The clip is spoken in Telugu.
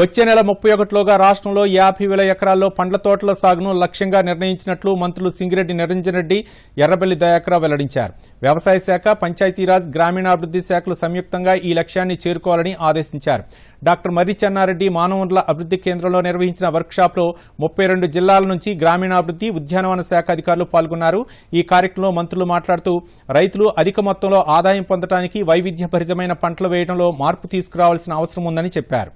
వచ్చే నెల ముప్పై ఒకటిలోగా రాష్ట్రంలో యాభై వేల ఎకరాల్లో పండ్ల తోటల సాగును లక్ష్యంగా నిర్ణయించినట్లు మంత్రులు సింగిరెడ్డి నిరంజన్ రెడ్డి ఎర్రబెల్లి దయాకరావు వెల్లడించారు వ్యవసాయ శాఖ పంచాయతీరాజ్ గ్రామీణాభివృద్ది శాఖలు సంయుక్తంగా ఈ లక్ష్యాన్ని చేరుకోవాలని ఆదేశించారు డాక్టర్ మర్రి చెన్నారెడ్డి మానవ వనరుల అభివృద్ది కేంద్రంలో నిర్వహించిన వర్క్షాప్లో ముప్పై రెండు జిల్లాల నుంచి గ్రామీణాభివృద్ది ఉద్యానవన శాఖ అధికారులు పాల్గొన్నారు ఈ కార్యక్రమంలో మంత్రులు మాట్లాడుతూ రైతులు అధిక మొత్తంలో ఆదాయం పొందడానికి వైవిధ్యభరితమైన పంటలు వేయడంలో మార్పు తీసుకురావాల్సిన అవసరం ఉందని చెప్పారు